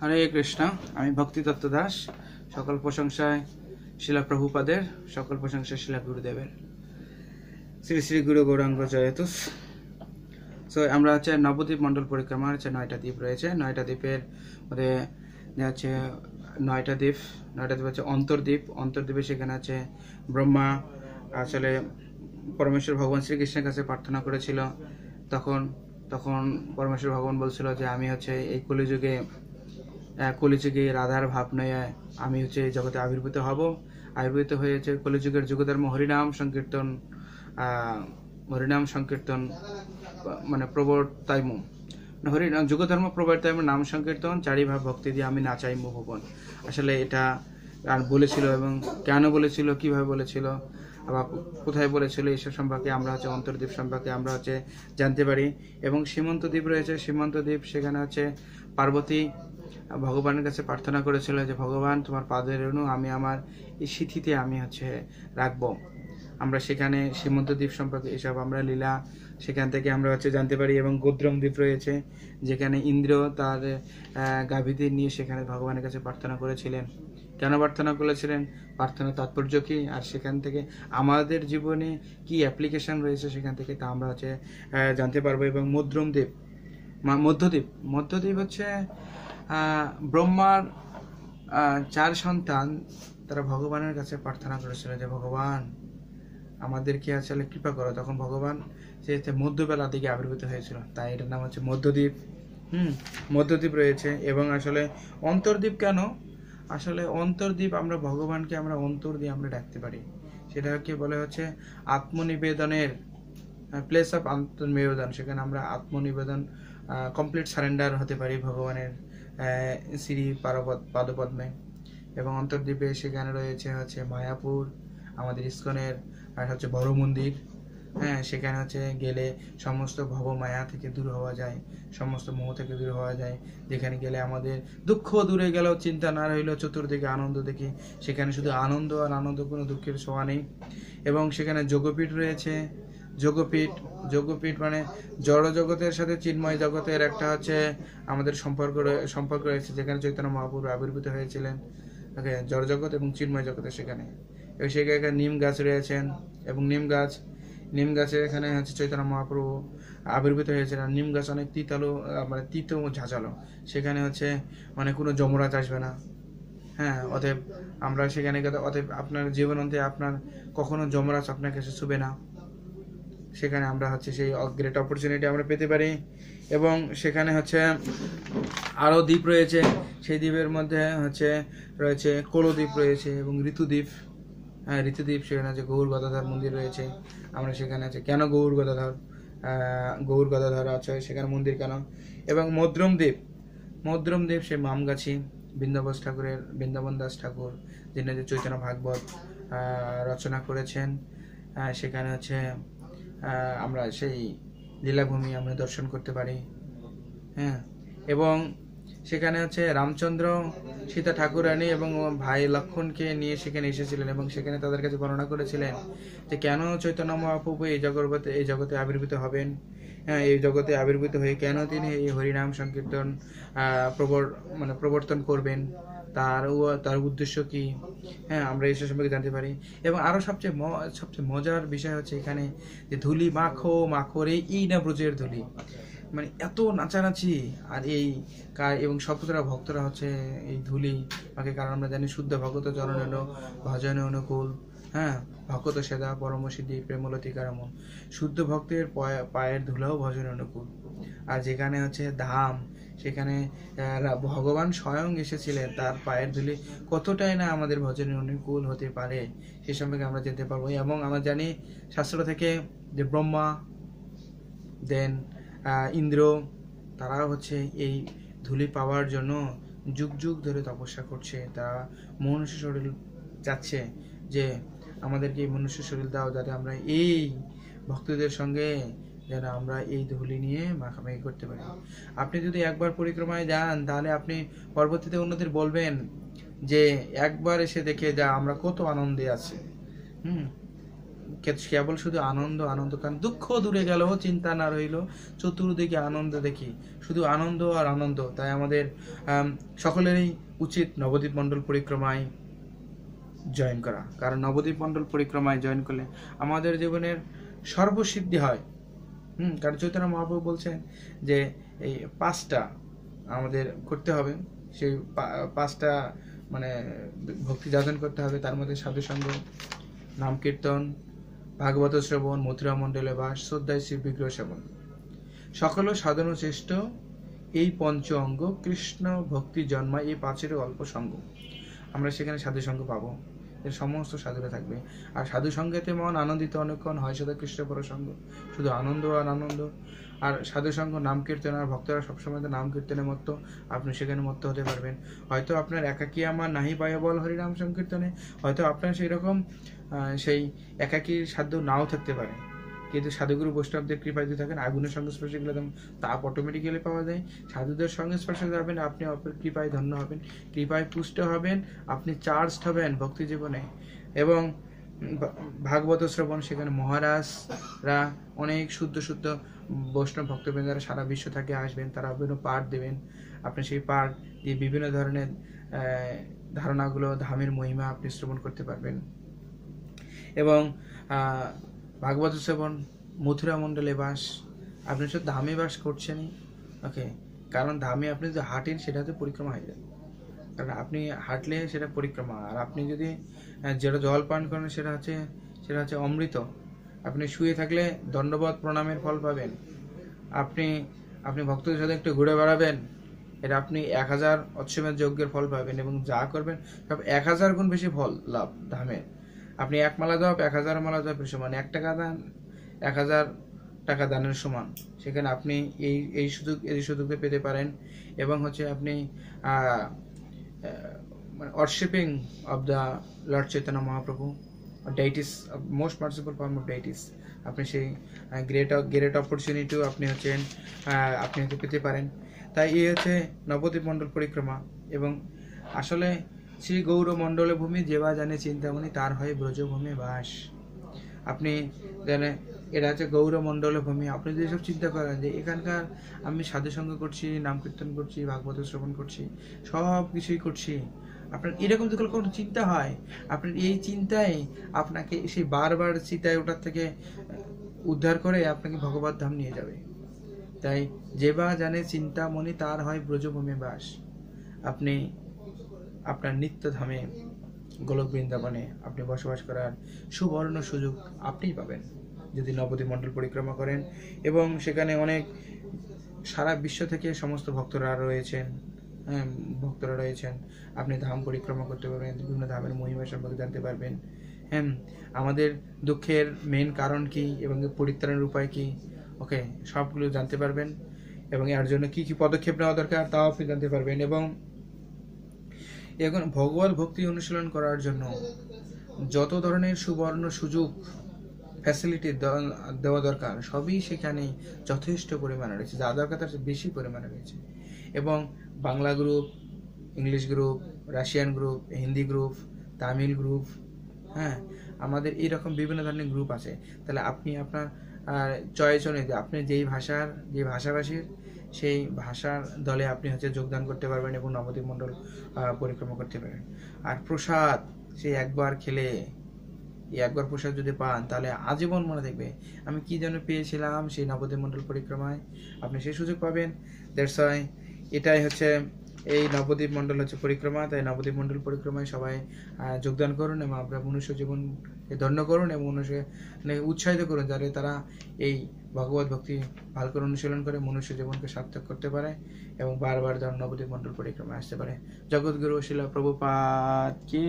হরে কৃষ্ণ আমি ভক্তি দত্ত দাস সকল প্রশংসায় শিলা প্রভুপাদের সকল প্রশংসায় শিলা গুরুদেবের শ্রী শ্রী গুরু গৌরাঙ্গ জয়তুস সো আমরা হচ্ছে নবদ্বীপ মণ্ডল পরিক্রমা হচ্ছে নয়টা দ্বীপ রয়েছে নয়টা দ্বীপের মধ্যে আছে নয়টা দ্বীপ নয়টা দ্বীপ হচ্ছে অন্তর্দ্বীপ অন্তর্দ্বীপে সেখানে আছে ব্রহ্মা আসলে পরমেশ্বর ভগবান শ্রীকৃষ্ণের কাছে প্রার্থনা করেছিল তখন তখন পরমেশ্বর ভগবান বলছিল যে আমি হচ্ছে এই কলিযুগে কলিযুগে রাধার ভাবনায় আমি হচ্ছে জগতে আবির্ভূত হব আবির্ভূত হয়েছে কলিযুগের যুগধর্ম হরিনাম সংকীর্তন হরিনাম সংকীর্তন মানে প্রবর্তাইম যুগ মানে যুগধর্ম প্রবর্তাইম নাম সংকীর্তন চারি ভাব ভক্তি দিয়ে আমি নাচাইম ভুবন আসলে এটা আর বলেছিল এবং কেন বলেছিল কিভাবে বলেছিল আবার কোথায় বলেছিল এইসব সম্পর্কে আমরা হচ্ছে অন্তর্দ্বীপ সম্পর্কে আমরা হচ্ছে জানতে পারি এবং সীমান্ত দ্বীপ রয়েছে সীমান্ত দ্বীপ সেখানে হচ্ছে পার্বতী ভগবানের কাছে প্রার্থনা করেছিল যে ভগবান তোমার পাদের রেণু আমি আমার এই সিথিতে আমি হচ্ছে রাখবো আমরা সেখানে সীমন্তদ্বীপ সম্পর্কে এসব আমরা লীলা সেখান থেকে আমরা হচ্ছে জানতে পারি এবং গোদ্রম দ্বীপ রয়েছে যেখানে ইন্দ্র তার গাভীদের নিয়ে সেখানে ভগবানের কাছে প্রার্থনা করেছিলেন কেন প্রার্থনা করেছিলেন প্রার্থনার তাৎপর্য কী আর সেখান থেকে আমাদের জীবনে কি অ্যাপ্লিকেশন রয়েছে সেখান থেকে তা আমরা হচ্ছে জানতে পারবো এবং দ্বীপ মধ্যদ্বীপ মধ্যদ্বীপ হচ্ছে ব্রহ্মার চার সন্তান তারা ভগবানের কাছে প্রার্থনা করেছিল যে ভগবান আমাদেরকে আসলে কৃপা করো তখন ভগবান সে মধ্যবেলা দিকে আবির্ভূত হয়েছিল তাই এটার নাম হচ্ছে মধ্যদ্বীপ হুম মধ্যদ্বীপ রয়েছে এবং আসলে অন্তর্দ্বীপ কেন আসলে অন্তর্দ্বীপ আমরা ভগবানকে আমরা অন্তর দিয়ে আমরা ডাকতে পারি সেটাকে বলে হচ্ছে আত্মনিবেদনের প্লেস অফ আত্মনিবেদন সেখানে আমরা আত্মনিবেদন কমপ্লিট সারেন্ডার হতে পারি ভগবানের শ্রী পারাপদ পাদপদ্মে এবং অন্তর্দ্বীপে সেখানে রয়েছে হচ্ছে মায়াপুর আমাদের ইস্কনের হচ্ছে বড় মন্দির হ্যাঁ সেখানে হচ্ছে গেলে সমস্ত ভব মায়া থেকে দূর হওয়া যায় সমস্ত মোহ থেকে দূর হওয়া যায় যেখানে গেলে আমাদের দুঃখ দূরে গেল চিন্তা না রইল চতুর্দিকে আনন্দ দেখি সেখানে শুধু আনন্দ আর আনন্দ কোনো দুঃখের ছোঁয়া নেই এবং সেখানে যোগপীঠ রয়েছে যোগপীঠ যোগপীঠ মানে জড় জগতের সাথে চিন্ময় জগতের একটা হচ্ছে আমাদের সম্পর্ক সম্পর্ক রয়েছে যেখানে চৈতন্য মহাপ্রভু আবির্ভূত হয়েছিলেন ওকে জড় জগৎ এবং চিন্ময় জগতের সেখানে এবং সেখানে নিম গাছ রয়েছেন এবং নিম গাছ নিম গাছের এখানে হচ্ছে চৈতন্য মহাপ্রভু আবির্ভূত হয়েছিল নিম গাছ অনেক তিতালো মানে তিত ঝাঁচালো সেখানে হচ্ছে মানে কোনো যমরাজ আসবে না হ্যাঁ অতএব আমরা সেখানে গেলে অতএব আপনার জীবন অন্তে আপনার কখনো যমরাজ আপনাকে এসে ছুবে না সেখানে আমরা হচ্ছে সেই গ্রেট অপরচুনিটি আমরা পেতে পারি এবং সেখানে হচ্ছে আরও দ্বীপ রয়েছে সেই দ্বীপের মধ্যে হচ্ছে রয়েছে কোলদ্বীপ রয়েছে এবং ঋতুদ্বীপ হ্যাঁ ঋতুদ্বীপ সেখানে আছে গৌর গদাধর মন্দির রয়েছে আমরা সেখানে আছে কেন গৌর গদাধর গৌর গদাধর আছে সেখানে মন্দির কেন এবং মদ্রম দ্বীপ মদ্রম দ্বীপ সে মামগাছি বৃন্দাবস ঠাকুরের বৃন্দাবন দাস ঠাকুর যিনি চৈতন্য ভাগবত রচনা করেছেন সেখানে হচ্ছে আমরা সেই লীলাভূমি আমরা দর্শন করতে পারি হ্যাঁ এবং সেখানে হচ্ছে রামচন্দ্র সীতা ঠাকুরানী এবং ভাই লক্ষণকে নিয়ে সেখানে এসেছিলেন এবং সেখানে তাদের কাছে বর্ণনা করেছিলেন যে কেন চৈতন্য মহাপ্রভু এই জগৎ এই জগতে আবির্ভূত হবেন হ্যাঁ, এই জগতে আবির্ভূত হয়ে কেন তিনি এই হরিনাম সংকীর্তন প্রবর মানে প্রবর্তন করবেন তার তার উদ্দেশ্য কি হ্যাঁ আমরা এসব সম্পর্কে জানতে পারি এবং আরও সবচেয়ে সবচেয়ে মজার বিষয় হচ্ছে এখানে যে ধুলি মাখো মাখো রে ই না ব্রজের ধুলি মানে এত নাচানাচি আর এই এবং সকতরা ভক্তরা হচ্ছে এই ধুলি বাকি কারণ আমরা জানি শুদ্ধ ভগত চরণ এলো ভজন অনুকূল হ্যাঁ ভক্ত সেদা পরম সিদ্ধি প্রেমলতী কারামন শুদ্ধ ভক্তের পায়ের ধুলাও ভজন অনুকূল আর যেখানে হচ্ছে ধাম সেখানে ভগবান স্বয়ং এসেছিলেন তার পায়ের ধুলি কতটাই না আমাদের ভজনে অনুকূল হতে পারে সে সম্পর্কে আমরা যেতে পারবো এবং আমরা জানি শাস্ত্র থেকে যে ব্রহ্মা দেন ইন্দ্র তারা হচ্ছে এই ধুলি পাওয়ার জন্য যুগ যুগ ধরে তপস্যা করছে তারা মনুষ্য শরীর চাচ্ছে যে আমাদেরকে মনুষ্য শরীর দাও যাতে আমরা এই ভক্তদের সঙ্গে যেন আমরা এই ধুলি নিয়ে মাখামাখি করতে পারি আপনি যদি একবার পরিক্রমায় যান তাহলে আপনি পরবর্তীতে অন্যদের বলবেন যে একবার এসে দেখে যা আমরা কত আনন্দে আছি হুম কেবল শুধু আনন্দ আনন্দ কারণ দুঃখ দূরে গেল চিন্তা না রইল চতুর্দিকে আনন্দ দেখি শুধু আনন্দ আর আনন্দ তাই আমাদের সকলেরই উচিত নবদ্বীপ মণ্ডল পরিক্রমায় জয়েন করা কারণ নবদ্বীপ মণ্ডল পরিক্রমায় জয়েন করলে আমাদের জীবনের সর্বসিদ্ধি হয় হুম কারণ চৈতন্য মহাপ্রভু বলছেন যে এই পাঁচটা আমাদের করতে হবে সেই পাঁচটা মানে ভক্তি যাদন করতে হবে তার মধ্যে সাধুসঙ্গ নাম কীর্তন ভাগবত শ্রবণ মথুরা মণ্ডলে বাস শ্রদ্ধায় শ্রীবিগ্রহ সেবন সকল সাধন চেষ্ট এই পঞ্চ অঙ্গ কৃষ্ণ ভক্তি জন্মায় এই পাঁচের অল্প সঙ্গ আমরা সেখানে সাধু সঙ্গ পাবো এর সমস্ত সাধুরা থাকবে আর সাধু সঙ্গেতে মন আনন্দিত অনেকক্ষণ হয় সদা কৃষ্ণ পরসঙ্গ শুধু আনন্দ আর আনন্দ আর সাধু সঙ্গ নাম কীর্তন আর ভক্তরা সবসময় তো নাম কীর্তনে মত্ত আপনি সেখানে মত্ত হতে পারবেন হয়তো আপনার একাকি আমার নাহি পায় বল হরিনাম সংকীর্তনে হয়তো আপনার সেই রকম সেই একাকীর সাধ্য নাও থাকতে পারে যেহেতু সাধুগুরু বৈষ্ণবদের কৃপায় যদি থাকেন আগুনের সংস্পর্শে গেলে তাপ অটোমেটিক্যালি পাওয়া যায় সাধুদের সংস্পর্শে যাবেন আপনি কৃপায় ধন্য হবেন কৃপায় পুষ্ট হবেন আপনি চার্জড হবেন ভক্তি জীবনে এবং ভাগবত শ্রবণ সেখানে মহারাজরা অনেক শুদ্ধ শুদ্ধ বৈষ্ণব ভক্তবৃন্দ যারা সারা বিশ্ব থেকে আসবেন তারা বিভিন্ন পাঠ দেবেন আপনি সেই পাঠ দিয়ে বিভিন্ন ধরনের ধারণাগুলো ধামের মহিমা আপনি শ্রবণ করতে পারবেন এবং ভাগবত সেবন মথুরা মণ্ডলে বাস আপনি শুধু ধামে বাস করছেনই ওকে কারণ ধামে আপনি যে হাঁটেন সেটা হচ্ছে পরিক্রমা হয়ে যায় কারণ আপনি হাঁটলে সেটা পরিক্রমা আর আপনি যদি যেটা জল পান করেন সেটা হচ্ছে সেটা হচ্ছে অমৃত আপনি শুয়ে থাকলে দণ্ডবধ প্রণামের ফল পাবেন আপনি আপনি ভক্তদের সাথে একটু ঘুরে বেড়াবেন এটা আপনি এক হাজার অশ্বমের যজ্ঞের ফল পাবেন এবং যা করবেন সব এক হাজার গুণ বেশি ফল লাভ ধামের আপনি এক মালা জবাব এক হাজার মালা জবাবের সমান এক টাকা দান এক হাজার টাকা দানের সমান সেখানে আপনি এই এই সুযোগ এই সুযোগটা পেতে পারেন এবং হচ্ছে আপনি মানে worshipping of the lord Chaitanya Mahaprabhu deities most merciful form of deities আপনি সেই গ্রেট গ্রেট অপরচুনিটিও আপনি হচ্ছেন আপনি হচ্ছে পেতে পারেন তাই এই হচ্ছে নবদ্বীপ মণ্ডল পরিক্রমা এবং আসলে শ্রী গৌর মণ্ডলভূমি যেবা জানে চিন্তামণি তার হয় ব্রজভূমি বাস আপনি জানেন এটা হচ্ছে গৌরমণ্ডল ভূমি আপনি যদি সব চিন্তা করেন যে এখানকার আমি সাধুসঙ্গ করছি নাম কীর্তন করছি ভাগবত শ্রবণ করছি সব কিছুই করছি আপনার এরকম যদি কোনো চিন্তা হয় আপনার এই চিন্তাই আপনাকে সে বারবার চিতায় ওটার থেকে উদ্ধার করে আপনাকে ভগবত ধাম নিয়ে যাবে তাই যে বা জানে চিন্তা মনে তার হয় ব্রজভূমি বাস আপনি আপনার নিত্যধামে গোলক বৃন্দাবনে আপনি বসবাস করার সুবর্ণ সুযোগ আপনিই পাবেন যদি নবদ্বীপ মণ্ডল পরিক্রমা করেন এবং সেখানে অনেক সারা বিশ্ব থেকে সমস্ত ভক্তরা রয়েছেন ভক্তরা রয়েছেন আপনি ধাম পরিক্রমা করতে পারবেন বিভিন্ন ধামের মহিমা সম্পর্কে জানতে পারবেন হ্যাঁ আমাদের দুঃখের মেন কারণ কি এবং পরিত্রাণের উপায় কি ওকে সবগুলো জানতে পারবেন এবং এর জন্য কি কি পদক্ষেপ নেওয়া দরকার তাও আপনি জানতে পারবেন এবং এখন ভগবত ভক্তি অনুশীলন করার জন্য যত ধরনের সুবর্ণ সুযোগ ফ্যাসিলিটি দেওয়া দরকার সবই সেখানে যথেষ্ট পরিমাণে রয়েছে যা দরকার তার বেশি পরিমাণে রয়েছে এবং Bangla group English group Russian group Hindi group Tamil group হ্যাঁ আমাদের এইরকম বিভিন্ন ধরনের গ্রুপ আছে তাহলে আপনি আপনার চয়েস অনুযায়ী আপনি যেই ভাষার যে ভাষাভাষীর সেই ভাষার দলে আপনি হচ্ছে যোগদান করতে পারবেন এবং নবদ্বীপ মণ্ডল পরিক্রমা করতে পারেন আর প্রসাদ সেই একবার খেলে একবার প্রসাদ যদি পান তাহলে আজীবন মনে থাকবে আমি কি যেন পেয়েছিলাম সেই নবদ্বীপ মণ্ডল পরিক্রমায় আপনি সেই সুযোগ পাবেন দ্যাটস এটাই হচ্ছে এই নবদ্বীপ মণ্ডল হচ্ছে পরিক্রমা তাই নবদ্বীপ মণ্ডল পরিক্রমায় সবাই যোগদান করুন এবং আপনার মনুষ্য জীবনকে ধন্য করুন এবং মনুষ্যকে মানে উৎসাহিত করুন যাতে তারা এই ভগবত ভক্তি ভালো করে অনুশীলন করে মনুষ্য জীবনকে সার্থক করতে পারে এবং বারবার ধর নবদ্বীপ মণ্ডল পরিক্রমায় আসতে পারে জগৎগুরু শিলা প্রভুপাত কি